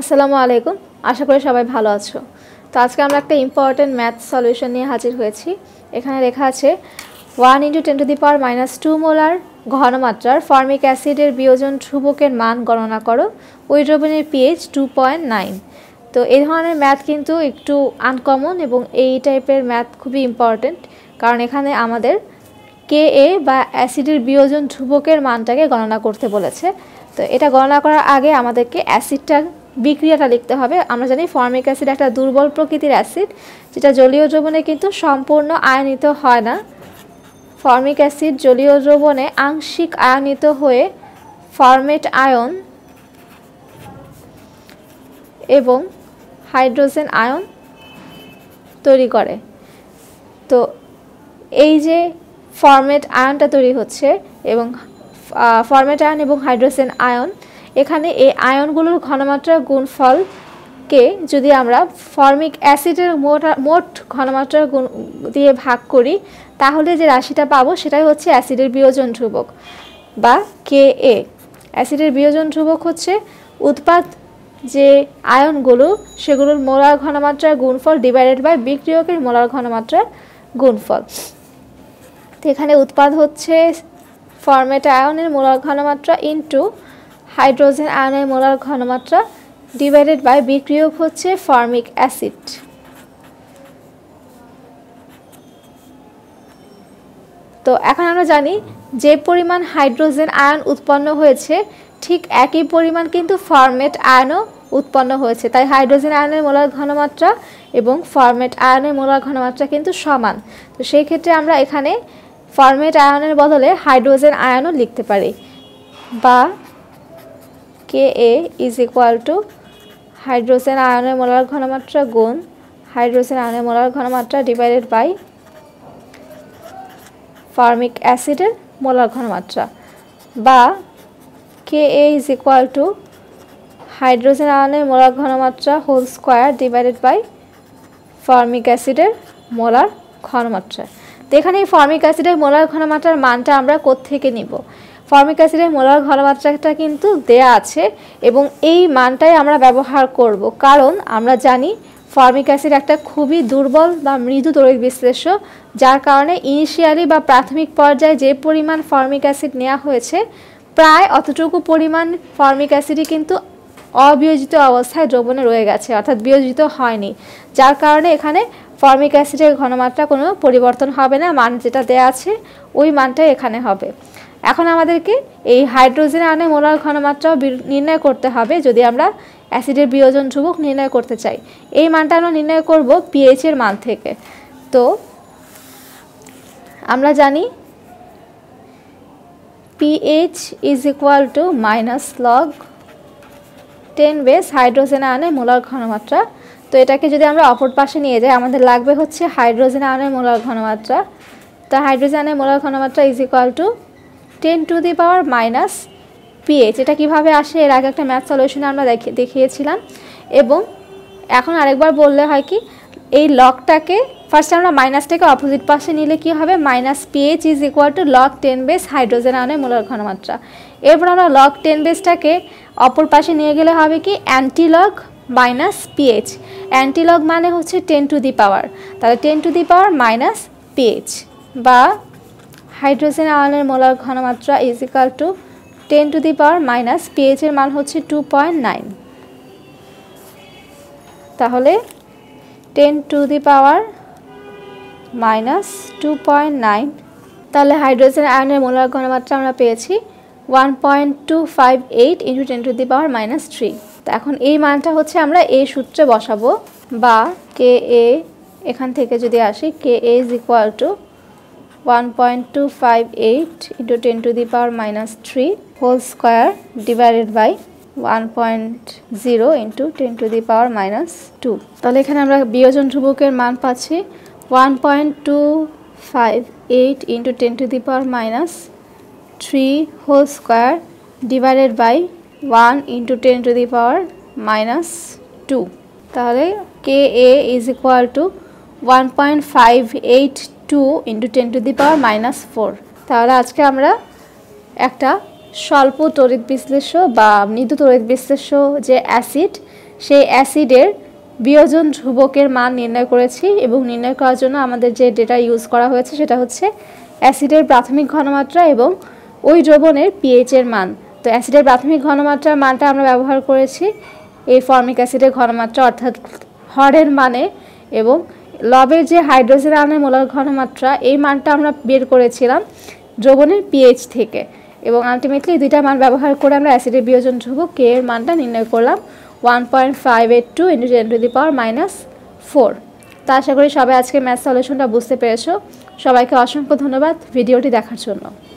আসসালামু আলাইকুম আশা করি সবাই ভালো আছো তো আজকে আমরা একটা ইম্পর্টেন্ট ম্যাথ সলিউশন নিয়ে হাজির হয়েছি এখানে লেখা আছে one into ten to the power minus two molar ঘনমাত্রার ফর্মিক অ্যাসিডের বিয়োজন ধ্রুবকের মান গণনা করো উইড্রোবিনের পিএইচ টু পয়েন্ট নাইন তো এই ধরনের ম্যাথ কিন্তু একটু আনকমন এবং এই টাইপের ম্যাথ খুবই ইম্পর্টেন্ট কারণ এখানে আমাদের কে এ বা অ্যাসিডের বিয়োজন ধ্রুবকের মানটাকে গণনা করতে বলেছে তো এটা গণনা করার আগে আমাদেরকে অ্যাসিডটা বিক্রিয়াটা লিখতে হবে আমরা জানি ফর্মিক অ্যাসিড একটা দুর্বল প্রকৃতির অ্যাসিড যেটা জলীয় দ্রবণে কিন্তু সম্পূর্ণ আয়নিত হয় না ফর্মিক অ্যাসিড জলীয় দ্রবণে আংশিক আয়নিত হয়ে ফর্মেট আয়ন এবং হাইড্রোজেন আয়ন তৈরি করে তো এই যে ফর্মেট আয়নটা তৈরি হচ্ছে এবং ফর্মেট আয়ন এবং হাইড্রোজেন আয়ন এখানে এই আয়নগুলোর ঘনমাত্রার গুণফল কে যদি আমরা ফর্মিক অ্যাসিডের মোট ঘনমাত্রা গুণ দিয়ে ভাগ করি তাহলে যে রাশিটা পাবো সেটাই হচ্ছে অ্যাসিডের বিয়োজন ধ্রুবক বা কে এ অ্যাসিডের বিয়োজন ধ্রুবক হচ্ছে উৎপাদ যে আয়নগুলো সেগুলোর মোলার ঘনমাত্রার গুণফল ডিভাইডেড বাই বিক্রিয়কের মোলার ঘনমাত্রার গুণফল তো এখানে উৎপাদ হচ্ছে ফর্মেট আয়নের মোলার ঘনমাত্রা ইন্টু হাইড্রোজেন আয়নের মোলার ঘনমাত্রা ডিভাইডেড বাই বিক্রিয়ক হচ্ছে ফর্মিক অ্যাসিড তো এখন আমরা জানি যে পরিমাণ হাইড্রোজেন আয়ন উৎপন্ন হয়েছে ঠিক একই পরিমাণ কিন্তু ফর্মেট আয়নও উৎপন্ন হয়েছে তাই হাইড্রোজেন আয়নের মোলার ঘনমাত্রা এবং ফর্মেট আয়নের মোলার ঘনমাত্রা কিন্তু সমান তো সেই ক্ষেত্রে আমরা এখানে ফর্মেট আয়নের বদলে হাইড্রোজেন আয়নও লিখতে পারি বা K A is equal to hydrogen আয়নের মোলার ঘনমাত্রা গুণ হাইড্রোজেন আয়নের মোলার ঘনমাত্রা ডিভাইডেড বাই ফার্মিক অ্যাসিডের মোলার ঘনমাত্রা বা K A is equal to hydrogen আয়নের মোলার ঘনমাত্রা whole square divided by formic অ্যাসিডের মোলার ঘনমাত্রা তো এখানে এই ফর্মিক অ্যাসিডের মোলার ঘনমাত্রার মানটা আমরা কোত্থেকে নিব ফর্মিক অ্যাসিডের মোলার ঘনমাত্রাটা কিন্তু দেয়া আছে এবং এই মানটাই আমরা ব্যবহার করব কারণ আমরা জানি ফর্মিক অ্যাসিড একটা খুবই দুর্বল বা মৃদু তরিক বিশ্লেষ্য যার কারণে ইনিশিয়ালি বা প্রাথমিক পর্যায়ে যে পরিমাণ ফর্মিক অ্যাসিড নেওয়া হয়েছে প্রায় অতটুকু পরিমাণ ফর্মিক অ্যাসিডই কিন্তু অবিয়োজিত অবস্থায় দ্রবণে রয়ে গেছে অর্থাৎ বিয়োজিত হয়নি যার কারণে এখানে ফর্মিক অ্যাসিডের ঘনমাত্রা কোনো পরিবর্তন হবে না মান যেটা দেয়া আছে ওই মানটাই এখানে হবে এখন আমাদেরকে এই হাইড্রোজেন আনে মোলার ঘনমাত্রাও নির্ণয় করতে হবে যদি আমরা অ্যাসিডের বিয়োজন ধ্রুবক নির্ণয় করতে চাই এই মানটা আমরা নির্ণয় করব পিএইচ এর মান থেকে তো আমরা জানি pH is equal to minus log ten base hydrogen আনে মোলার ঘনমাত্রা তো এটাকে যদি আমরা অপর পাশে নিয়ে যাই আমাদের লাগবে হচ্ছে হাইড্রোজেন আয়নের মোলার ঘনমাত্রা তো হাইড্রোজেন আয়নের মোলার ঘনমাত্রা is equal to ten to the power minus pH এটা কীভাবে আসে এর আগে একটা ম্যাথ সলিউশনে আমরা দেখিয়েছিলাম এবং এখন আরেকবার বললে হয় কি এই লকটাকে ফার্স্ট আমরা মাইনাসটাকে অপোজিট পাশে নিলে কি হবে minus pH is equal to log ten base hydrogen আনে মোলার ঘনমাত্রা এরপর আমরা লক টেন বেসটাকে অপর পাশে নিয়ে গেলে হবে কি অ্যান্টিলক মাইনাস পিএইচ লক মানে হচ্ছে টেন টু দি পাওয়ার তাহলে ten to the power minus pH বা হাইড্রোজেন আয়নের মোলার ঘনমাত্রা is equal to ten to the power minus পিএইচের মান হচ্ছে টু পয়েন্ট নাইন তাহলে ten to the power minus two point nine তাহলে hydrogen আয়নের মোলার ঘনমাত্রা আমরা পেয়েছি one point two five eight into ten to the power minus three তো এখন এই মানটা হচ্ছে আমরা এই সূত্রে বসাবো বা কে এ এখান থেকে যদি আসি K A is equal to 1.258 into 10 to the power minus 3 whole square divided by 1.0 into 10 to the power minus 2 তাহলে এখানে আমরা বিয়োজন ধ্রুবকের মান পাচ্ছি 1.258 into 10 to the power minus 3 whole square divided by 1 into 10 to the power minus 2 তাহলে KA is equal to to 1.582 two into ten to the power minus four তাহলে আজকে আমরা একটা স্বল্প তড়িৎ বিশ্লেষ্য বা মৃদু তড়িৎ বিশ্লেষ্য যে অ্যাসিড সেই অ্যাসিডের বিয়োজন ধ্রুবকের মান নির্ণয় করেছি এবং নির্ণয় করার জন্য আমাদের যে ডেটা ইউজ করা হয়েছে সেটা হচ্ছে অ্যাসিডের প্রাথমিক ঘনমাত্রা এবং ওই দ্রবণের পিএইচের মান তো অ্যাসিডের প্রাথমিক ঘনমাত্রার মানটা আমরা ব্যবহার করেছি এই ফর্মিক অ্যাসিডের ঘনমাত্রা অর্থাৎ হরের মানে এবং লবের যে হাইড্রোজেন আয়নের মোলার ঘনমাত্রা এই মানটা আমরা বের করেছিলাম দ্রবণের পিএইচ থেকে এবং আলটিমেটলি দুইটা মান ব্যবহার করে আমরা অ্যাসিডের বিয়োজন ধ্রুব কে এর মানটা নির্ণয় করলাম one point five eight two into ten to the power minus four তা আশা করি সবাই আজকে ম্যাথ সলিউশনটা বুঝতে পেরেছো সবাইকে অসংখ্য ধন্যবাদ ভিডিওটি দেখার জন্য